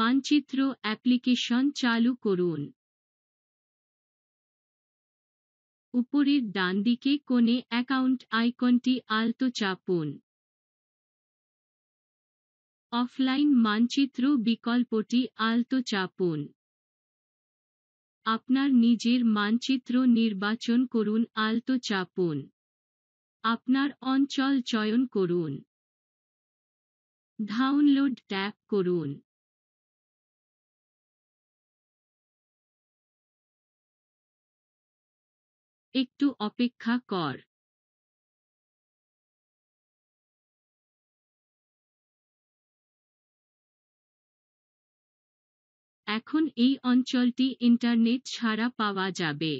মানচিত্র অ্যাপ্লিকেশন চালু করুন উপরের ডান দিকে কোণে অ্যাকাউন্ট আইকনটি আলতো চাপুন অফলাইন মানচিত্র বিকল্পটি আলতো চাপুন আপনার নিজের মানচিত্র নির্বাচন করুন আলতো চাপুন আপনার অঞ্চল চয়ন করুন ডাউনলোড ট্যাপ করুন একটু অপেক্ষা কর এখন এই অঞ্চলটি ইন্টারনেট ছাড়া পাওয়া যাবে